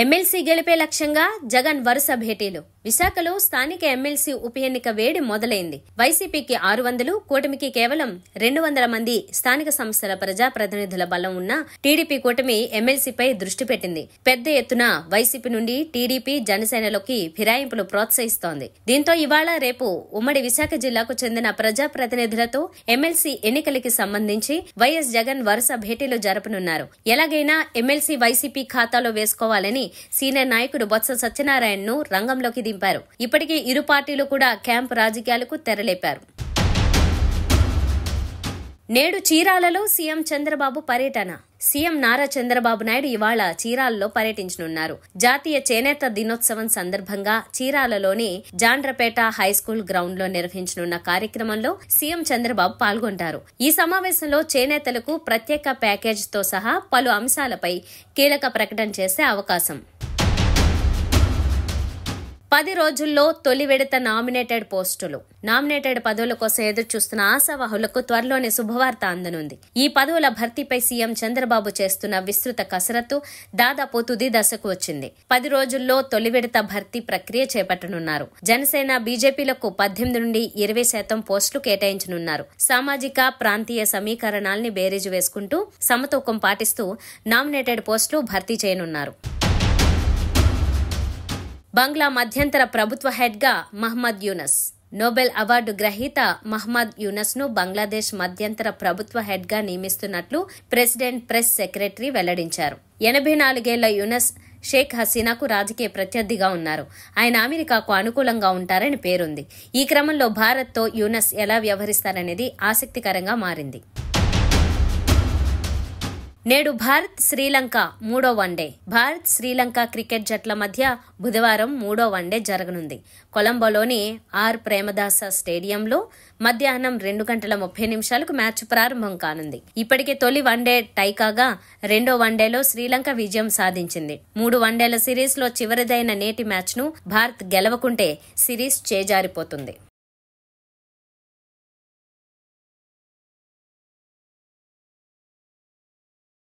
MLC గెలిపే లక్ష్యంగా జగన్ వరుస భేటీలు విశాఖలో స్థానిక ఎమ్మెల్సీ ఉప ఎన్నిక వేడి మొదలైంది వైసీపీకి ఆరు వందలు కూటమికి కేవలం రెండు వందల మంది స్థానిక సంస్థల ప్రజాప్రతినిధుల బలం ఉన్న టీడీపీ కూటమి ఎమ్మెల్సీపై దృష్టి పెట్టింది పెద్ద ఎత్తున వైసీపీ నుండి టీడీపీ జనసేనలోకి ఫిరాయింపులు ప్రోత్సహిస్తోంది దీంతో ఇవాళ రేపు ఉమ్మడి విశాఖ జిల్లాకు చెందిన ప్రజాప్రతినిధులతో ఎమ్మెల్సీ ఎన్నికలకి సంబంధించి వైఎస్ జగన్ వరుస భేటీలు జరపనున్నారు ఎలాగైనా ఎమ్మెల్సీ వైసీపీ ఖాతాలో వేసుకోవాలని సీనియర్ నాయకుడు బొత్స సత్యనారాయణను రంగంలోకి దింపారు ఇప్పటికే ఇరు పార్టీలు కూడా క్యాంప్ రాజకీయాలకు తెరలేపారు నేడు చీరాలలో సీఎం చంద్రబాబు పర్యటన సీఎం నారా చంద్రబాబు నాయుడు ఇవాళ చీరాలలో పర్యటించనున్నారు జాతీయ చేనేత దినోత్సవం సందర్భంగా చీరాలలోని జాండ్రపేట హైస్కూల్ గ్రౌండ్ లో నిర్వహించనున్న కార్యక్రమంలో సీఎం చంద్రబాబు పాల్గొంటారు ఈ సమావేశంలో చేనేతలకు ప్రత్యేక ప్యాకేజీతో సహా పలు అంశాలపై కీలక ప్రకటన చేసే అవకాశం పది రోజుల్లో తొలి విడత నామినేటెడ్ పోస్టులు నామినేటెడ్ పదవుల కోసం ఎదురు చూస్తున్న ఆశావాహులకు త్వరలోనే శుభవార్త అందనుంది ఈ పదవుల భర్తీపై సీఎం చంద్రబాబు చేస్తున్న విస్తృత కసరత్తు దాదాపు తుది దశకు వచ్చింది పది రోజుల్లో తొలి విడత భర్తీ ప్రక్రియ చేపట్టనున్నారు జనసేన బీజేపీలకు పద్దెనిమిది నుండి ఇరవై శాతం పోస్టులు కేటాయించనున్నారు సామాజిక ప్రాంతీయ సమీకరణాల్ని బేరీజు వేసుకుంటూ సమతూకం పాటిస్తూ నామినేటెడ్ పోస్టులు భర్తీ చేయనున్నారు బంగ్లా మధ్యంతర ప్రభుత్వ హెడ్గా మహ్మద్ యూనస్ నోబెల్ అవార్డు గ్రహీత మహ్మద్ ను బంగ్లాదేశ్ మధ్యంతర ప్రభుత్వ హెడ్గా నియమిస్తున్నట్లు ప్రెసిడెంట్ ప్రెస్ సెక్రటరీ వెల్లడించారు ఎనభై నాలుగేళ్ల యూనస్ షేక్ హసీనాకు రాజకీయ ప్రత్యర్థిగా ఉన్నారు ఆయన అమెరికాకు అనుకూలంగా ఉంటారని పేరుంది ఈ క్రమంలో భారత్తో యూనస్ ఎలా వ్యవహరిస్తారనేది ఆసక్తికరంగా మారింది నేడు భారత్ శ్రీలంక మూడో వన్డే భారత్ శ్రీలంక క్రికెట్ జట్ల మధ్య బుధవారం మూడో వన్డే జరగనుంది కొలంబోలోని ఆర్ ప్రేమదాస స్టేడియంలో మధ్యాహ్నం రెండు గంటల ముప్పై నిమిషాలకు మ్యాచ్ ప్రారంభం కానుంది ఇప్పటికే తొలి వన్డే టై కాగా రెండో వన్డేలో శ్రీలంక విజయం సాధించింది మూడు వన్డేల సిరీస్లో చివరిదైన నేటి మ్యాచ్ను భారత్ గెలవకుంటే సిరీస్ చేజారిపోతుంది